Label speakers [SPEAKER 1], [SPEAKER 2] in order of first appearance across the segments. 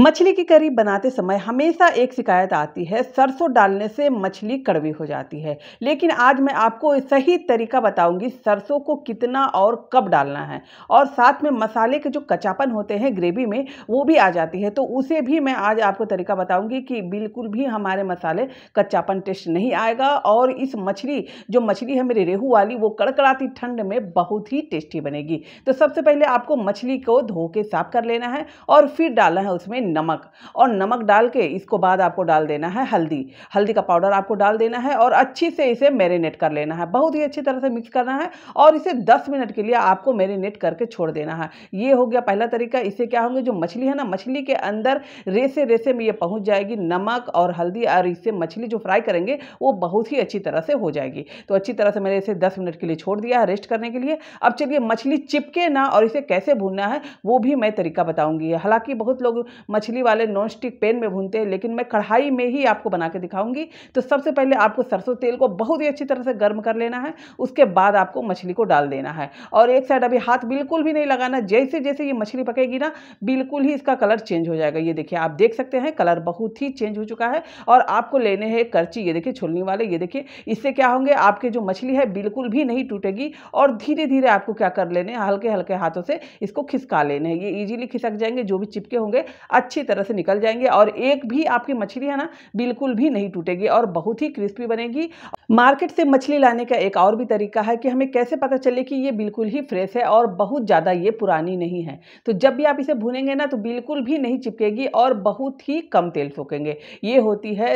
[SPEAKER 1] मछली की करी बनाते समय हमेशा एक शिकायत आती है सरसों डालने से मछली कड़वी हो जाती है लेकिन आज मैं आपको सही तरीका बताऊंगी सरसों को कितना और कब डालना है और साथ में मसाले के जो कचापन होते हैं ग्रेवी में वो भी आ जाती है तो उसे भी मैं आज आपको तरीका बताऊंगी कि बिल्कुल भी हमारे मसाले कच्चापन टेस्ट नहीं आएगा और इस मछली जो मछली है मेरी रेहू वाली वो कड़कड़ाती ठंड में बहुत ही टेस्टी बनेगी तो सबसे पहले आपको मछली को धो के साफ कर लेना है और फिर डालना है उसमें में नमक और नमक डाल के इसको बाद आपको डाल देना है हल्दी हल्दी का पाउडर आपको डाल देना है और अच्छी से इसे मैरिनेट कर लेना है बहुत ही अच्छी तरह से मिक्स करना है और इसे दस मिनट के लिए आपको मैरिनेट करके छोड़ देना है ये हो गया पहला तरीका इससे क्या होंगे जो मछली है ना मछली के अंदर रेसे रेसे में ये पहुँच जाएगी नमक और हल्दी और इससे मछली जो फ्राई करेंगे वो बहुत ही अच्छी तरह से हो जाएगी तो अच्छी तरह से मैंने इसे दस मिनट के लिए छोड़ दिया है रेस्ट करने के लिए अब चलिए मछली चिपके ना और इसे कैसे भूनना है वो भी मैं तरीका बताऊँगी हालांकि बहुत लोग मछली वाले नॉन स्टिक पैन में भूनते हैं लेकिन मैं कढ़ाई में ही आपको बना के दिखाऊंगी तो सबसे पहले आपको सरसों तेल को बहुत ही अच्छी तरह से गर्म कर लेना है उसके बाद आपको मछली को डाल देना है और एक साइड अभी हाथ बिल्कुल भी नहीं लगाना जैसे जैसे ये मछली पकेगी ना बिल्कुल ही इसका कलर चेंज हो जाएगा ये देखिए आप देख सकते हैं कलर बहुत ही चेंज हो चुका है और आपको लेने हैं करची ये देखिए छोलनी वाले ये देखिए इससे क्या होंगे आपके जो मछली है बिल्कुल भी नहीं टूटेगी और धीरे धीरे आपको क्या कर लेने हल्के हल्के हाथों से इसको खिसका लेने हैं ये इजीली खिसक जाएंगे जो भी चिपके होंगे अच्छी तरह से निकल जाएंगे और एक भी आपकी मछली है ना बिल्कुल भी नहीं टूटेगी और बहुत ही क्रिस्पी बनेगी मार्केट से मछली लाने का एक और भी तरीका है कि हमें कैसे पता चले कि ये बिल्कुल ही फ्रेश है और बहुत ज़्यादा ये पुरानी नहीं है तो जब भी आप इसे भुनेंगे ना तो बिल्कुल भी नहीं चिपकेगी और बहुत ही कम तेल सोकेंगे ये होती है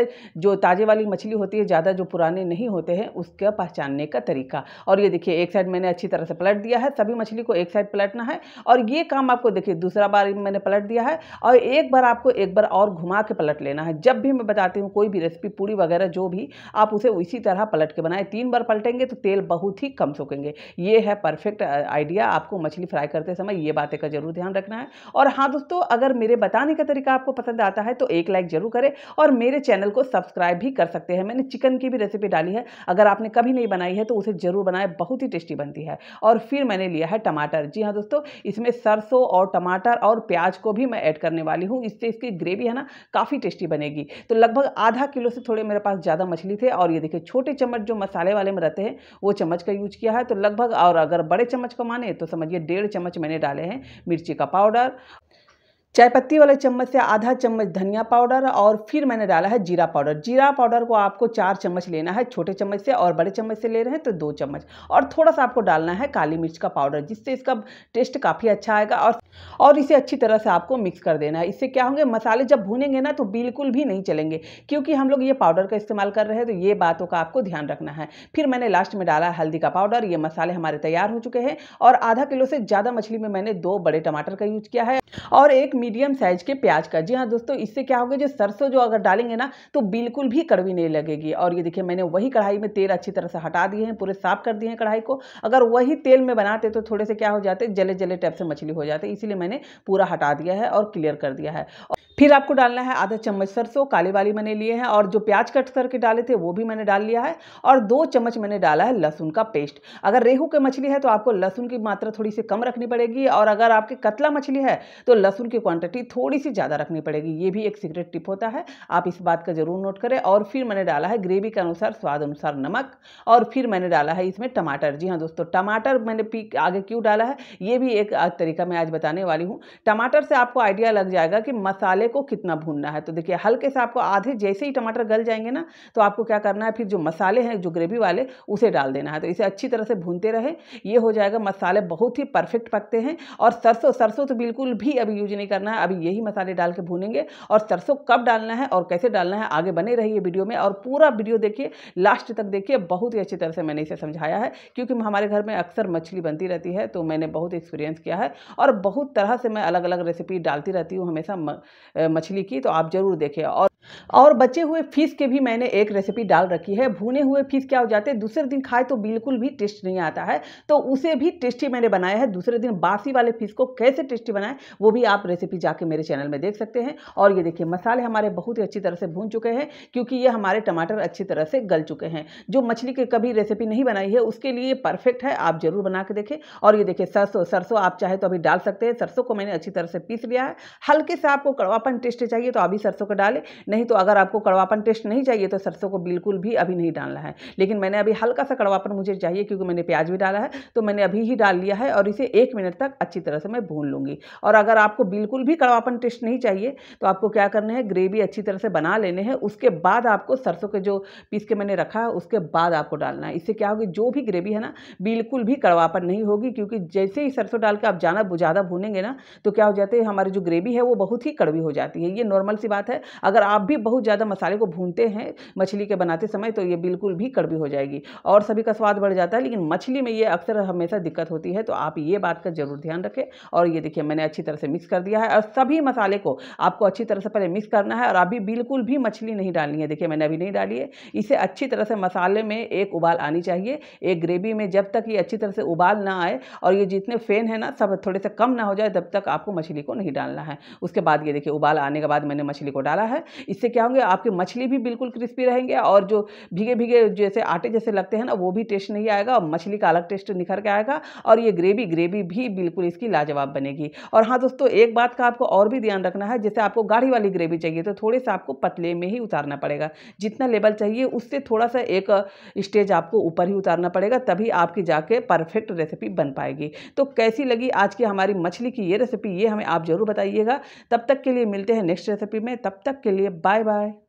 [SPEAKER 1] जो ताज़े वाली मछली होती है ज़्यादा जो पुराने नहीं होते हैं उसका पहचानने का तरीका और ये देखिए एक साइड मैंने अच्छी तरह से पलट दिया है सभी मछली को एक साइड पलटना है और ये काम आपको देखिए दूसरा बार मैंने पलट दिया है और एक बार आपको एक बार और घुमा के पलट लेना है जब भी मैं बताती हूँ कोई भी रेसिपी पूरी वगैरह जो भी आप उसे इसी तरह पलट के बनाएं तीन बार पलटेंगे तो तेल बहुत ही कम सोखेंगे ये है परफेक्ट आइडिया आपको मछली फ्राई करते समय ये बातें का जरूर ध्यान रखना है और हाँ दोस्तों अगर मेरे बताने का तरीका आपको पसंद आता है तो एक लाइक जरूर करें और मेरे चैनल को सब्सक्राइब भी कर सकते हैं मैंने चिकन की भी रेसिपी डाली है अगर आपने कभी नहीं बनाई है तो उसे ज़रूर बनाएं बहुत ही टेस्टी बनती है और फिर मैंने लिया है टमाटर जी हाँ दोस्तों इसमें सरसों और टमाटर और प्याज को भी मैं ऐड करने वाली वाली हूँ इससे इसकी ग्रेवी है ना काफ़ी टेस्टी बनेगी तो लगभग आधा किलो से थोड़े मेरे पास ज़्यादा मछली थे और ये देखिए छोटे चम्मच जो मसाले वाले में रहते हैं वो चम्मच का यूज किया है तो लगभग और अगर बड़े चम्मच को माने तो समझिए डेढ़ चम्मच मैंने डाले हैं मिर्ची का पाउडर चाय पत्ती वाले चम्मच से आधा चम्मच धनिया पाउडर और फिर मैंने डाला है जीरा पाउडर जीरा पाउडर को आपको चार चम्मच लेना है छोटे चम्मच से और बड़े चम्मच से ले रहे हैं तो दो चम्मच और थोड़ा सा आपको डालना है काली मिर्च का पाउडर जिससे इसका टेस्ट काफ़ी अच्छा आएगा और और इसे अच्छी तरह से आपको मिक्स कर देना है इससे क्या होंगे मसाले जब भूनेंगे ना तो बिल्कुल भी नहीं चलेंगे क्योंकि हम लोग ये पाउडर का इस्तेमाल कर रहे हैं तो ये बातों का आपको ध्यान रखना है फिर मैंने लास्ट में डाला है हल्दी का पाउडर ये मसाले हमारे तैयार हो चुके हैं और आधा किलो से ज़्यादा मछली में मैंने दो बड़े टमाटर का यूज किया है और एक मीडियम साइज़ के प्याज का जी हाँ दोस्तों इससे क्या होगा जो सरसों जो अगर डालेंगे ना तो बिल्कुल भी कड़वी नहीं लगेगी और ये देखिए मैंने वही कढ़ाई में तेल अच्छी तरह से हटा दिए हैं पूरे साफ कर दिए हैं कढ़ाई को अगर वही तेल में बनाते तो थोड़े से क्या हो जाते जले जले टाइप से मछली हो जाते इसीलिए मैंने पूरा हटा दिया है और क्लियर कर दिया है फिर आपको डालना है आधा चम्मच सरसों काले वाली मैंने लिए हैं और जो प्याज कट करके डाले थे वो भी मैंने डाल लिया है और दो चम्मच मैंने डाला है लहसुन का पेस्ट अगर रेहू की मछली है तो आपको लहसुन की मात्रा थोड़ी सी कम रखनी पड़ेगी और अगर आपके कतला मछली है तो लहसुन की क्वांटिटी थोड़ी सी ज़्यादा रखनी पड़ेगी ये भी एक सीक्रेट टिप होता है आप इस बात का ज़रूर नोट करें और फिर मैंने डाला है ग्रेवी के अनुसार स्वाद अनुसार नमक और फिर मैंने डाला है इसमें टमाटर जी हाँ दोस्तों टमाटर मैंने पी आगे क्यों डाला है ये भी एक तरीका मैं आज बताने वाली हूँ टमाटर से आपको आइडिया लग जाएगा कि मसाले को कितना भूनना है तो देखिए हल्के से आपको आधे जैसे ही टमाटर गल जाएंगे ना तो आपको क्या करना है फिर जो मसाले हैं जो ग्रेवी वाले उसे डाल देना है तो इसे अच्छी तरह से भूनते रहे ये हो जाएगा मसाले बहुत ही परफेक्ट पकते हैं और सरसों सरसों तो बिल्कुल भी अभी यूज नहीं करना करना है अभी यही मसाले डाल के भूनेंगे और सरसों कब डालना है और कैसे डालना है आगे बने रहिए वीडियो में और पूरा वीडियो देखिए लास्ट तक देखिए बहुत ही अच्छी तरह से मैंने इसे समझाया है क्योंकि हमारे घर में अक्सर मछली बनती रहती है तो मैंने बहुत एक्सपीरियंस किया है और बहुत तरह से मैं अलग अलग रेसिपी डालती रहती हूँ हमेशा मछली की तो आप ज़रूर देखिए और और बचे हुए फिश के भी मैंने एक रेसिपी डाल रखी है भुने हुए फिश क्या हो जाते हैं दूसरे दिन खाए तो बिल्कुल भी टेस्ट नहीं आता है तो उसे भी टेस्टी मैंने बनाया है दूसरे दिन बासी वाले फिश को कैसे टेस्टी बनाए वो भी आप रेसिपी जाके मेरे चैनल में देख सकते हैं और ये देखिए मसाले हमारे बहुत ही अच्छी तरह से भून चुके हैं क्योंकि ये हमारे टमाटर अच्छी तरह से गल चुके हैं जो मछली की कभी रेसिपी नहीं बनाई है उसके लिए परफेक्ट है आप ज़रूर बना के देखें और ये देखिए सरसों सरसों आप चाहे तो अभी डाल सकते हैं सरसों को मैंने अच्छी तरह से पीस लिया है हल्के से आपको कड़वापन टेस्ट चाहिए तो अभी सरसों का डालें नहीं तो अगर आपको कड़वापन टेस्ट नहीं चाहिए तो सरसों को बिल्कुल भी अभी नहीं डालना है लेकिन मैंने अभी हल्का सा कड़वापन मुझे चाहिए क्योंकि मैंने प्याज भी डाला है तो मैंने अभी ही डाल लिया है और इसे एक मिनट तक अच्छी तरह से मैं भून लूँगी और अगर आपको बिल्कुल भी कड़वापन टेस्ट नहीं चाहिए तो आपको क्या करना है ग्रेवी अच्छी तरह से बना लेने हैं उसके बाद आपको सरसों के जो पीस के मैंने रखा है उसके बाद आपको डालना है इससे क्या होगी जो भी ग्रेवी है ना बिल्कुल भी कड़वापन नहीं होगी क्योंकि जैसे ही सरसों डाल के आप जाना ज़्यादा भूनेंगे ना तो क्या हो जाते है हमारी जो ग्रेवी है वो बहुत ही कड़वी हो जाती है ये नॉर्मल सी बात है अगर आप भी बहुत ज़्यादा मसाले को भूनते हैं मछली के बनाते समय तो ये बिल्कुल भी कड़वी हो जाएगी और सभी का स्वाद बढ़ जाता है लेकिन मछली में ये अक्सर हमेशा दिक्कत होती है तो आप ये बात का जरूर ध्यान रखें और ये देखिए मैंने अच्छी तरह से मिक्स कर दिया है और सभी मसाले को आपको अच्छी तरह से पहले मिक्स करना है और अभी बिल्कुल भी मछली नहीं डालनी है देखिए मैंने अभी नहीं डाली है इसे अच्छी तरह से मसाले में एक उबाल आनी चाहिए एक ग्रेवी में जब तक ये अच्छी तरह से उबाल ना आए और ये जितने फेन है ना सब थोड़े से कम ना हो जाए तब तक आपको मछली को नहीं डालना है उसके बाद ये देखिए उबाल आने के बाद मैंने मछली को डाला है इससे क्या होंगे आपके मछली भी बिल्कुल क्रिस्पी रहेंगे और जो भीगे भीगे जैसे आटे जैसे लगते हैं ना वो भी टेस्ट नहीं आएगा और मछली का अलग टेस्ट निखर के आएगा और ये ग्रेवी ग्रेवी भी बिल्कुल इसकी लाजवाब बनेगी और हाँ दोस्तों एक बात का आपको और भी ध्यान रखना है जैसे आपको गाढ़ी वाली ग्रेवी चाहिए तो थोड़े से आपको पतले में ही उतारना पड़ेगा जितना लेवल चाहिए उससे थोड़ा सा एक स्टेज आपको ऊपर ही उतारना पड़ेगा तभी आपकी जाके परफेक्ट रेसिपी बन पाएगी तो कैसी लगी आज की हमारी मछली की ये रेसिपी ये हमें आप ज़रूर बताइएगा तब तक के लिए मिलते हैं नेक्स्ट रेसिपी में तब तक के लिए Bye bye.